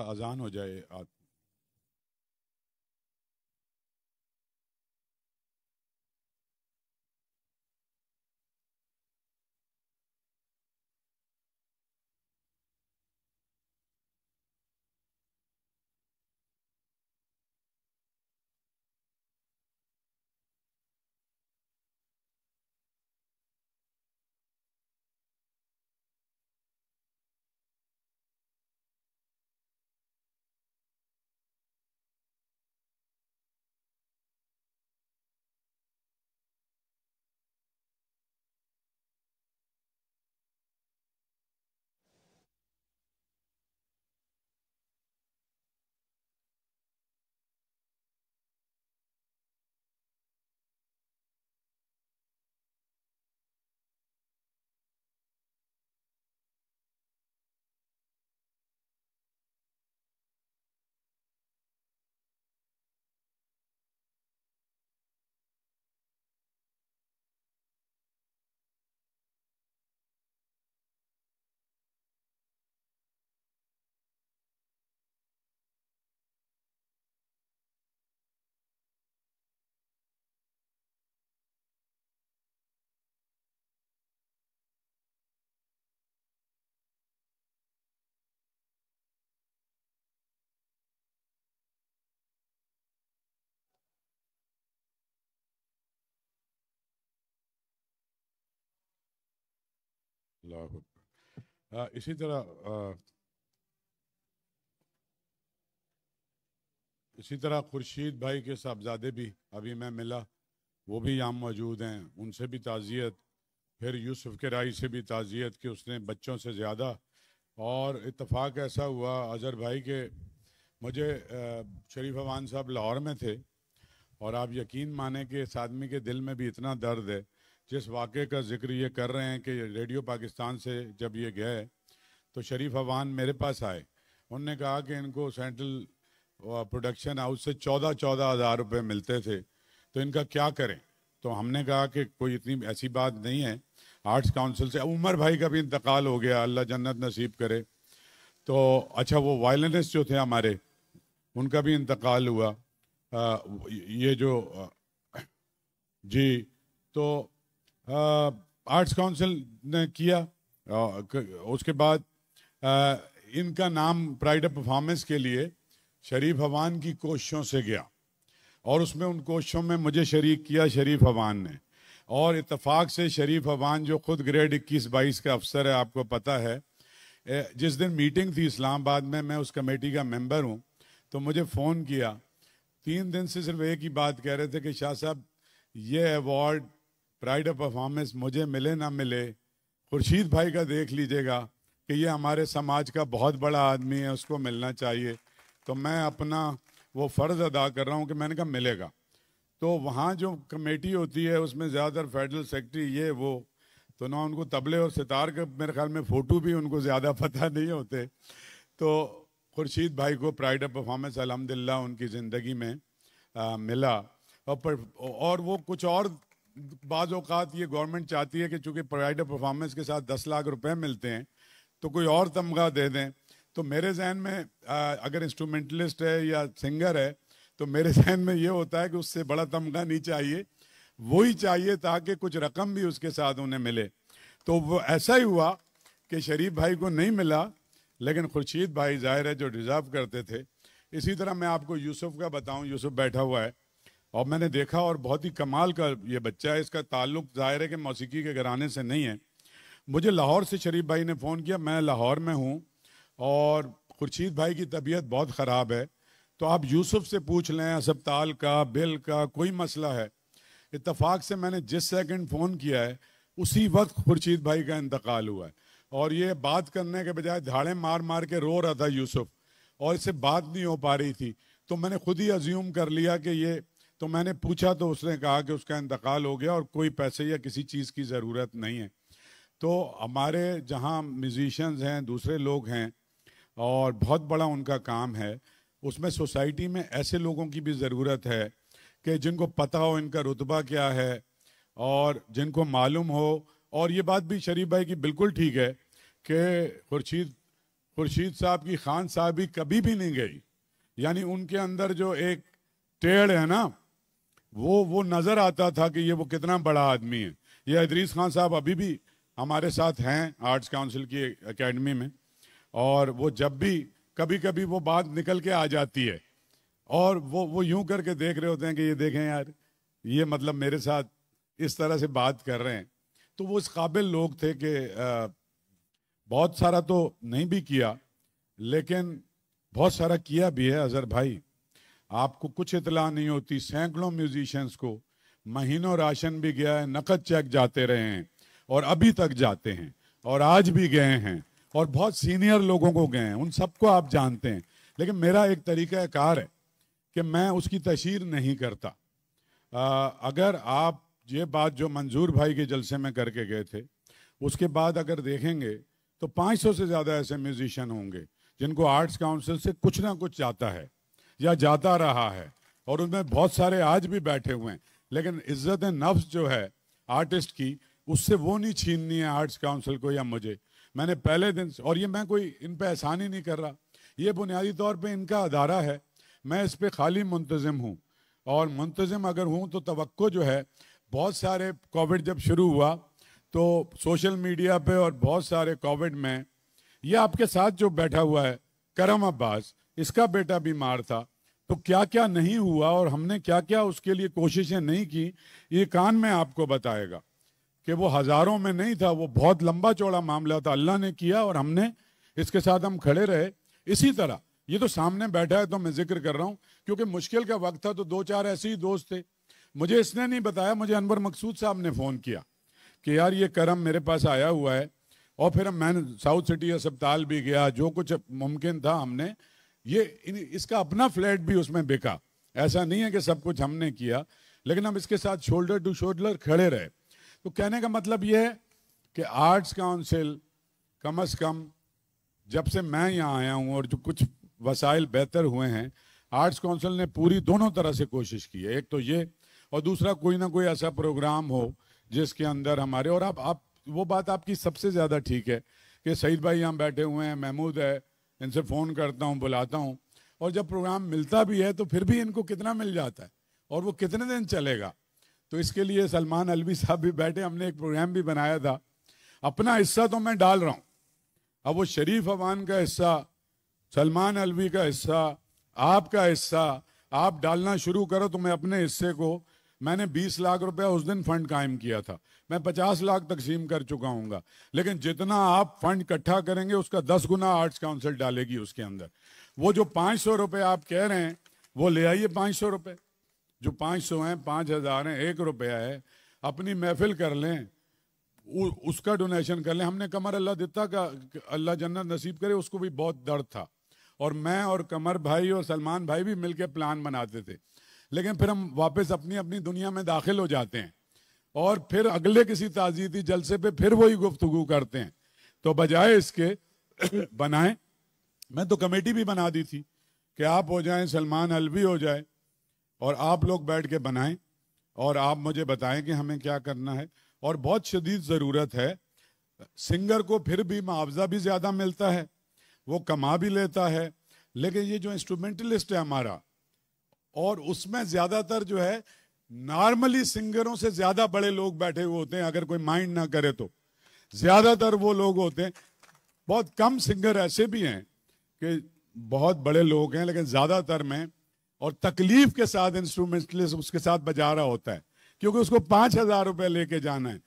अजान हो जाए अल्लाह इसी तरह आ, इसी तरह खुर्शीद भाई के साहबजादे भी अभी मैं मिला वो भी यहाँ मौजूद हैं उनसे भी ताज़ियत फिर यूसुफ़ के राय से भी ताज़ियत कि उसने बच्चों से ज़्यादा और इतफाक़ ऐसा हुआ अजहर भाई के मुझे शरीफ अवान साहब लाहौर में थे और आप यकीन माने कि इस आदमी के दिल में भी इतना दर्द है जिस वाक़े का जिक्र ये कर रहे हैं कि रेडियो पाकिस्तान से जब ये गए तो शरीफ अवान मेरे पास आए उनने कहा कि इनको सेंट्रल प्रोडक्शन हाउस से चौदह चौदह हज़ार रुपये मिलते थे तो इनका क्या करें तो हमने कहा कि कोई इतनी ऐसी बात नहीं है आर्ट्स काउंसिल से उमर भाई का भी इंतकाल हो गया अल्लाह जन्नत नसीब करे तो अच्छा वो वायलेंस जो थे हमारे उनका भी इंतकाल हुआ आ, ये जो जी तो आर्ट्स काउंसिल ने किया उसके बाद आ, इनका नाम प्राइड परफॉर्मेंस के लिए शरीफ हवान की कोशिशों से गया और उसमें उन कोशिशों में मुझे शरीक किया शरीफ हवान ने और इतफाक़ से शरीफ हवान जो ख़ुद ग्रेड इक्कीस बाईस का अफसर है आपको पता है जिस दिन मीटिंग थी इस्लामाबाद में मैं उस कमेटी का मेंबर हूं तो मुझे फ़ोन किया तीन दिन से सिर्फ एक ही बात कह रहे थे कि शाह साहब ये अवार्ड प्राइड ऑफ परफॉर्मेंस मुझे मिले ना मिले खुर्शीद भाई का देख लीजिएगा कि ये हमारे समाज का बहुत बड़ा आदमी है उसको मिलना चाहिए तो मैं अपना वो फ़र्ज़ अदा कर रहा हूँ कि मैंने कहा मिलेगा तो वहाँ जो कमेटी होती है उसमें ज़्यादातर फेडरल सेक्रेटरी ये वो तो ना उनको तबले और सितार के मेरे ख्याल में फ़ोटो भी उनको ज़्यादा पता नहीं होते तो खुर्शीद भाई को प्राइड ऑफ परफॉर्मेंस अलहमदिल्ला उनकी ज़िंदगी में आ, मिला और, और वो कुछ और बाज़ात ये गवर्नमेंट चाहती है कि चूँकि प्रोवाइडर परफॉर्मेंस के साथ दस लाख रुपए मिलते हैं तो कोई और तमगा दे दें तो मेरे जहन में आ, अगर इंस्ट्रूमेंटलिस्ट है या सिंगर है तो मेरे जहन में ये होता है कि उससे बड़ा तमगा नहीं चाहिए वही चाहिए ताकि कुछ रकम भी उसके साथ उन्हें मिले तो वो ऐसा ही हुआ कि शरीफ भाई को नहीं मिला लेकिन खुर्शीद भाई जाहिर है जो डिज़र्व करते थे इसी तरह मैं आपको यूसुफ का बताऊं यूसुफ बैठा हुआ है और मैंने देखा और बहुत ही कमाल का ये बच्चा है इसका ताल्लुक जाहिर है कि मौसीकी के घराने से नहीं है मुझे लाहौर से शरीफ भाई ने फ़ोन किया मैं लाहौर में हूँ और खुर्शीद भाई की तबीयत बहुत ख़राब है तो आप यूसुफ से पूछ लें अस्पताल का बिल का कोई मसला है इतफाक़ से मैंने जिस सेकंड फ़ोन किया है उसी वक्त खुर्शीद भाई का इंतकाल हुआ है और ये बात करने के बजाय धाड़े मार मार के रो रहा था यूसुफ और इससे बात नहीं हो पा रही थी तो मैंने खुद ही अज्यूम कर लिया कि ये तो मैंने पूछा तो उसने कहा कि उसका इंतकाल हो गया और कोई पैसे या किसी चीज़ की ज़रूरत नहीं है तो हमारे जहाँ म्यूजिशंस हैं दूसरे लोग हैं और बहुत बड़ा उनका काम है उसमें सोसाइटी में ऐसे लोगों की भी ज़रूरत है कि जिनको पता हो इनका रुतबा क्या है और जिनको मालूम हो और ये बात भी शरीफ भाई की बिल्कुल ठीक है कि खुर्शीद खुर्शीद साहब की खान साहब भी कभी भी नहीं गई यानी उनके अंदर जो एक टेढ़ है ना वो वो नज़र आता था कि ये वो कितना बड़ा आदमी है ये अदरीस खान साहब अभी भी हमारे साथ हैं आर्ट्स काउंसिल की एकेडमी में और वो जब भी कभी कभी वो बात निकल के आ जाती है और वो वो यूं करके देख रहे होते हैं कि ये देखें यार ये मतलब मेरे साथ इस तरह से बात कर रहे हैं तो वो इस काबिल लोग थे कि बहुत सारा तो नहीं भी किया लेकिन बहुत सारा किया भी है अजहर भाई आपको कुछ इतला नहीं होती सैकड़ों म्यूजिशियंस को महीनों राशन भी गया है नकद चेक जाते रहे हैं और अभी तक जाते हैं और आज भी गए हैं और बहुत सीनियर लोगों को गए हैं उन सबको आप जानते हैं लेकिन मेरा एक तरीका कार है कि मैं उसकी तशहर नहीं करता आ, अगर आप ये बात जो मंजूर भाई के जलसे में करके गए थे उसके बाद अगर देखेंगे तो 500 से ज़्यादा ऐसे म्यूजिशियन होंगे जिनको आर्ट्स काउंसिल से कुछ ना कुछ जाता है या जाता रहा है और उनमें बहुत सारे आज भी बैठे हुए हैं लेकिन इज्जत नफ्स जो है आर्टिस्ट की उससे वो नहीं छीननी है आर्ट्स काउंसिल को या मुझे मैंने पहले दिन और ये मैं कोई इन पर एहसान ही नहीं कर रहा ये बुनियादी तौर पर इनका अदारा है मैं इस पर खाली मुंतज़म हूँ और मुंतज़म अगर हूँ तो तो जो है बहुत सारे कोविड जब शुरू हुआ तो सोशल मीडिया पे और बहुत सारे कोविड में ये आपके साथ जो बैठा हुआ है करम अब्बास इसका बेटा बीमार था तो क्या क्या नहीं हुआ और हमने क्या क्या उसके लिए कोशिशें नहीं की ये कान में आपको बताएगा कि वो हजारों में नहीं था वो बहुत लंबा चौड़ा मामला था अल्लाह ने किया और हमने इसके साथ हम खड़े रहे इसी तरह ये तो सामने बैठा है तो मैं जिक्र कर रहा हूँ क्योंकि मुश्किल का वक्त था तो दो चार ऐसे ही दोस्त थे मुझे इसने नहीं बताया मुझे अनवर मकसूद साहब ने फ़ोन किया कि यार ये करम मेरे पास आया हुआ है और फिर मैंने साउथ सिटी अस्पताल भी गया जो कुछ मुमकिन था हमने ये इसका अपना फ्लैट भी उसमें बिका ऐसा नहीं है कि सब कुछ हमने किया लेकिन हम इसके साथ शोल्डर टू शोल्डर खड़े रहे तो कहने का मतलब ये है कि आर्ट्स काउंसिल कम अज़ कम जब से मैं यहाँ आया हूँ और जो कुछ वसाइल बेहतर हुए हैं आर्ट्स काउंसिल ने पूरी दोनों तरह से कोशिश की है एक तो ये और दूसरा कोई ना कोई ऐसा प्रोग्राम हो जिसके अंदर हमारे और आप आप वो बात आपकी सबसे ज़्यादा ठीक है कि सईद भाई यहाँ बैठे हुए हैं महमूद है इनसे फ़ोन करता हूँ बुलाता हूँ और जब प्रोग्राम मिलता भी है तो फिर भी इनको कितना मिल जाता है और वो कितने दिन चलेगा तो इसके लिए सलमान अलवी साहब भी बैठे हमने एक प्रोग्राम भी बनाया था अपना हिस्सा तो मैं डाल रहा हूँ अब वो शरीफ अवान का हिस्सा सलमान अलवी का हिस्सा आपका हिस्सा आप डालना शुरू करो तो मैं अपने हिस्से को मैंने 20 लाख रुपया उस दिन फंड कायम किया था मैं 50 लाख तकसीम कर चुका हूँ लेकिन जितना आप फंड इकट्ठा करेंगे उसका 10 गुना आर्ट्स काउंसिल डालेगी उसके अंदर वो जो पाँच सौ रुपये आप कह रहे हैं वो ले आइए पाँच सौ रुपये जो पाँच सौ हैं पाँच हज़ार हैं एक रुपया है अपनी महफिल कर लें उ, उसका डोनेशन कर लें हमने कमर अल्लाह दिता का अल्लाह जन्नत नसीब करे उसको भी बहुत दर्द था और मैं और कमर भाई और सलमान भाई भी मिलकर प्लान बनाते थे लेकिन फिर हम वापस अपनी अपनी दुनिया में दाखिल हो जाते हैं और फिर अगले किसी ताजीदी जलसे पे फिर वही गुफ्तगु करते हैं तो बजाय इसके बनाए मैं तो कमेटी भी बना दी थी कि आप हो जाएं सलमान अलवी हो जाए और आप लोग बैठ के बनाएं और आप मुझे बताएं कि हमें क्या करना है और बहुत शदीद ज़रूरत है सिंगर को फिर भी मुआवजा भी ज़्यादा मिलता है वो कमा भी लेता है लेकिन ये जो इंस्ट्रूमेंटलिस्ट है हमारा और उसमें ज्यादातर जो है नॉर्मली सिंगरों से ज्यादा बड़े लोग बैठे हुए होते हैं अगर कोई माइंड ना करे तो ज्यादातर वो लोग होते हैं बहुत कम सिंगर ऐसे भी हैं कि बहुत बड़े लोग हैं लेकिन ज्यादातर में और तकलीफ के साथ इंस्ट्रूमेंटलिस्ट उसके साथ बजा रहा होता है क्योंकि उसको पांच हजार रुपये लेके जाना है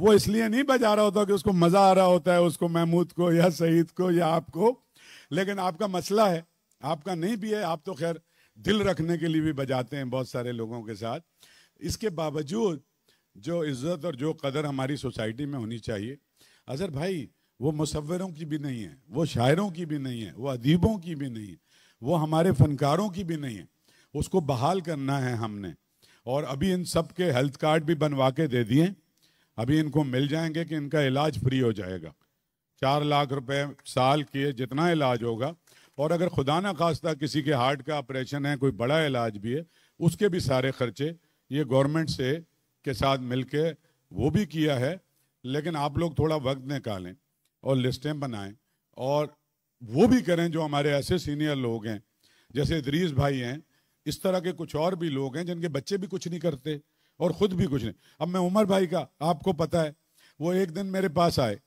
वो इसलिए नहीं बजा रहा होता कि उसको मजा आ रहा होता है उसको महमूद को या सईद को या आपको लेकिन आपका मसला है आपका नहीं भी है आप तो खैर दिल रखने के लिए भी बजाते हैं बहुत सारे लोगों के साथ इसके बावजूद जो इज्जत और जो कदर हमारी सोसाइटी में होनी चाहिए अजहर भाई वो मुसवरों की भी नहीं है वो शायरों की भी नहीं है वो अदीबों की भी नहीं है वो हमारे फनकारों की भी नहीं है उसको बहाल करना है हमने और अभी इन सब के हेल्थ कार्ड भी बनवा के दे दिए अभी इनको मिल जाएंगे कि इनका इलाज फ्री हो जाएगा चार लाख रुपए साल के जितना इलाज होगा और अगर खुदा ना खास्ता किसी के हार्ट का ऑपरेशन है कोई बड़ा इलाज भी है उसके भी सारे खर्चे ये गवर्नमेंट से के साथ मिलके वो भी किया है लेकिन आप लोग थोड़ा वक्त निकालें और लिस्टें बनाएं और वो भी करें जो हमारे ऐसे सीनियर लोग हैं जैसे इदरीस भाई हैं इस तरह के कुछ और भी लोग हैं जिनके बच्चे भी कुछ नहीं करते और ख़ुद भी कुछ नहीं अब मैं उमर भाई का आपको पता है वो एक दिन मेरे पास आए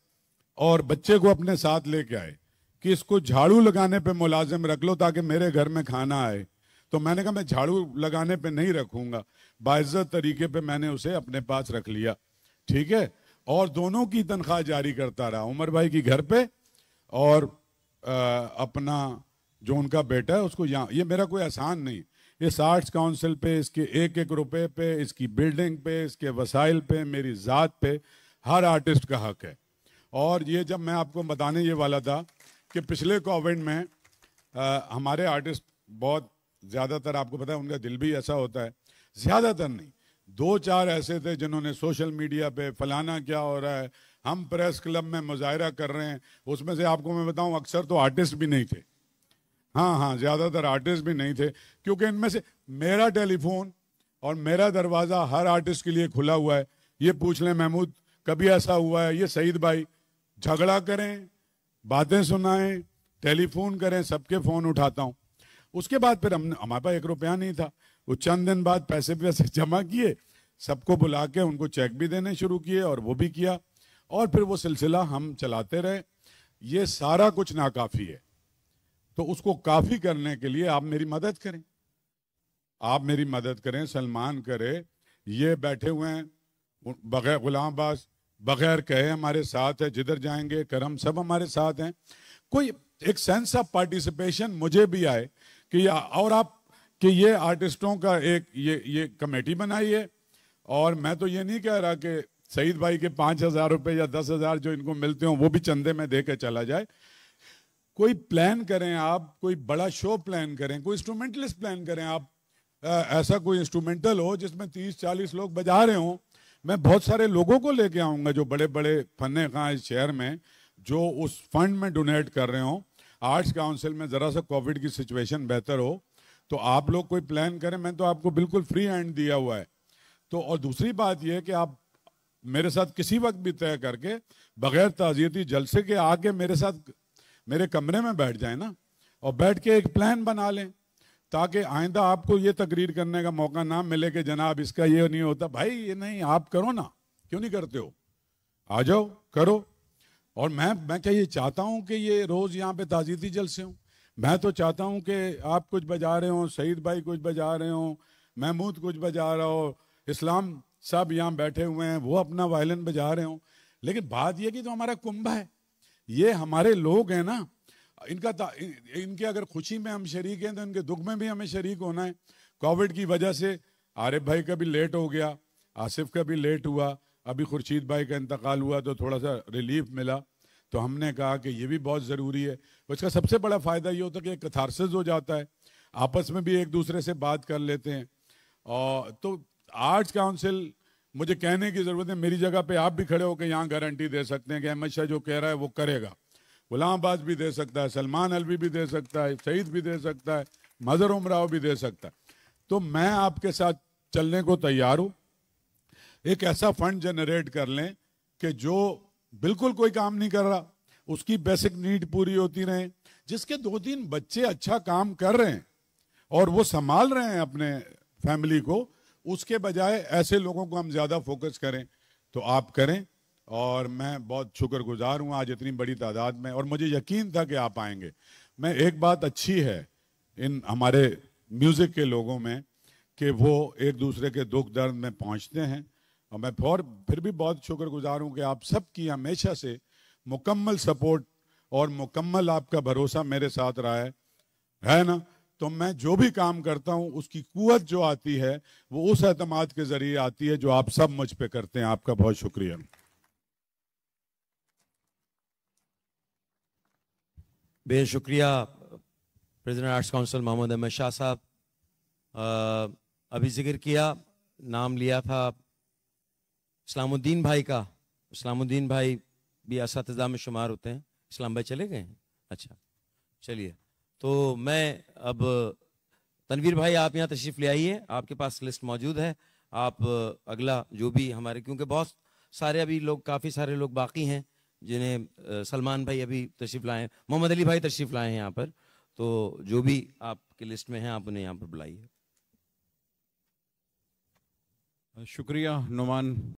और बच्चे को अपने साथ लेके आए कि इसको झाड़ू लगाने पे मुलाजिम रख लो ताकि मेरे घर में खाना आए तो मैंने कहा मैं झाड़ू लगाने पे नहीं रखूंगा बाजत तरीके पे मैंने उसे अपने पास रख लिया ठीक है और दोनों की तनख्वाह जारी करता रहा उमर भाई की घर पे और आ, अपना जो उनका बेटा है उसको यहाँ ये मेरा कोई आसान नहीं इस आर्ट्स काउंसिल पे इसके एक एक रुपए पे इसकी बिल्डिंग पे इसके वसाइल पे मेरी ज़ात पे हर आर्टिस्ट का हक है और ये जब मैं आपको बताने ये वाला था कि पिछले कोविड में आ, हमारे आर्टिस्ट बहुत ज़्यादातर आपको पता है उनका दिल भी ऐसा होता है ज़्यादातर नहीं दो चार ऐसे थे जिन्होंने सोशल मीडिया पे फलाना क्या हो रहा है हम प्रेस क्लब में मुजाहरा कर रहे हैं उसमें से आपको मैं बताऊं अक्सर तो आर्टिस्ट भी नहीं थे हाँ हाँ ज़्यादातर आर्टिस्ट भी नहीं थे क्योंकि इनमें से मेरा टेलीफोन और मेरा दरवाज़ा हर आर्टिस्ट के लिए खुला हुआ है ये पूछ लें महमूद कभी ऐसा हुआ है ये सईद भाई झगड़ा करें बातें सुनाएं टेलीफोन करें सबके फ़ोन उठाता हूं उसके बाद फिर हमने हमारे पास एक रुपया नहीं था वो चंद दिन बाद पैसे वैसे जमा किए सबको बुला के उनको चेक भी देने शुरू किए और वो भी किया और फिर वो सिलसिला हम चलाते रहे ये सारा कुछ नाकाफ़ी है तो उसको काफ़ी करने के लिए आप मेरी मदद करें आप मेरी मदद करें सलमान करे ये बैठे हुए हैं बगैर गुलाम बाज़ बगैर कहे हमारे साथ है जिधर जाएंगे करम सब हमारे साथ हैं कोई एक सेंस ऑफ पार्टिसिपेशन मुझे भी आए कि या और आप कि ये आर्टिस्टों का एक ये ये कमेटी बनाई है और मैं तो ये नहीं कह रहा कि सईद भाई के पाँच हज़ार रुपये या दस हज़ार जो इनको मिलते हों वो भी चंदे में दे के चला जाए कोई प्लान करें आप कोई बड़ा शो प्लान करें कोई इंस्ट्रूमेंटलिस्ट प्लान करें आप आ, ऐसा कोई इंस्ट्रूमेंटल हो जिसमें तीस चालीस लोग बजा रहे हों मैं बहुत सारे लोगों को लेके आऊँगा जो बड़े बड़े फन खां इस शहर में जो उस फंड में डोनेट कर रहे हों आर्ट्स काउंसिल में ज़रा सा कोविड की सिचुएशन बेहतर हो तो आप लोग कोई प्लान करें मैं तो आपको बिल्कुल फ्री हैंड दिया हुआ है तो और दूसरी बात यह कि आप मेरे साथ किसी वक्त भी तय करके बगैर ताज़ियती जलसे के आके मेरे साथ मेरे कमरे में बैठ जाए ना और बैठ के एक प्लान बना लें ताकि आइंदा आपको ये तकरीर करने का मौका ना मिले कि जनाब इसका ये नहीं होता भाई ये नहीं आप करो ना क्यों नहीं करते हो आ जाओ करो और मैं मैं क्या ये चाहता हूँ कि ये रोज़ यहाँ पे ताजीती जलसे हूँ मैं तो चाहता हूँ कि आप कुछ बजा रहे हों सईद भाई कुछ बजा रहे हों महमूद कुछ बजा रहा हो इस्लाम सब यहाँ बैठे हुए हैं वो अपना वायलिन बजा रहे हों लेकिन बात यह कि तो हमारा कुंभ है ये हमारे लोग हैं ना इनका इनके अगर खुशी में हम शरीक हैं तो इनके दुख में भी हमें शरीक होना है कोविड की वजह से आरिफ भाई का भी लेट हो गया आसिफ का भी लेट हुआ अभी खुर्शीद भाई का इंतकाल हुआ तो थोड़ा सा रिलीफ मिला तो हमने कहा कि ये भी बहुत ज़रूरी है उसका सबसे बड़ा फ़ायदा ये होता है कि कथारसिस हो जाता है आपस में भी एक दूसरे से बात कर लेते हैं और तो आर्ट्स काउंसिल मुझे कहने की ज़रूरत है मेरी जगह पे आप भी खड़े होकर यहाँ गारंटी दे सकते हैं कि अहमद शाह जो कह रहा है वो करेगा गुलाम अब्बास भी दे सकता है सलमान अलवी भी दे सकता है सईद भी दे सकता है मज़र उमराव भी दे सकता है तो मैं आपके साथ चलने को तैयार हूँ एक ऐसा फंड जनरेट कर लें कि जो बिल्कुल कोई काम नहीं कर रहा उसकी बेसिक नीड पूरी होती रहे जिसके दो तीन बच्चे अच्छा काम कर रहे हैं और वो संभाल रहे हैं अपने फैमिली को उसके बजाय ऐसे लोगों को हम ज़्यादा फोकस करें तो आप करें और मैं बहुत शुक्रगुजार हूँ आज इतनी बड़ी तादाद में और मुझे यकीन था कि आप आएंगे मैं एक बात अच्छी है इन हमारे म्यूज़िक के लोगों में कि वो एक दूसरे के दुख दर्द में पहुँचते हैं और मैं फौर फिर भी बहुत शुक्रगुजार हूँ कि आप सब की हमेशा से मुकम्मल सपोर्ट और मुकम्मल आपका भरोसा मेरे साथ रहा है है ना तो मैं जो भी काम करता हूँ उसकी कुत जो आती है वो उस अतमाद के ज़रिए आती है जो आप सब मुझ पे करते हैं आपका बहुत शुक्रिया शुक्रिया president arts council Mohammad Ahmad Shah साहब अभी जिक्र किया नाम लिया था इस्लामुद्दीन भाई का इस्लामुद्दीन भाई भी इस में शुमार होते हैं इस्लाम भाई चले गए हैं अच्छा चलिए तो मैं अब तनवीर भाई आप यहाँ तशरीफ़ ले आइए आपके पास लिस्ट मौजूद है आप अगला जो भी हमारे क्योंकि बहुत सारे अभी लोग काफ़ी सारे लोग बाकी हैं जिन्हें सलमान भाई अभी तशरीफ़ लाए हैं मोहम्मद अली भाई तशरीफ़ लाए हैं यहाँ पर तो जो भी आपकी लिस्ट में हैं आप उन्हें यहाँ पर बुलाइए शुक्रिया नुमान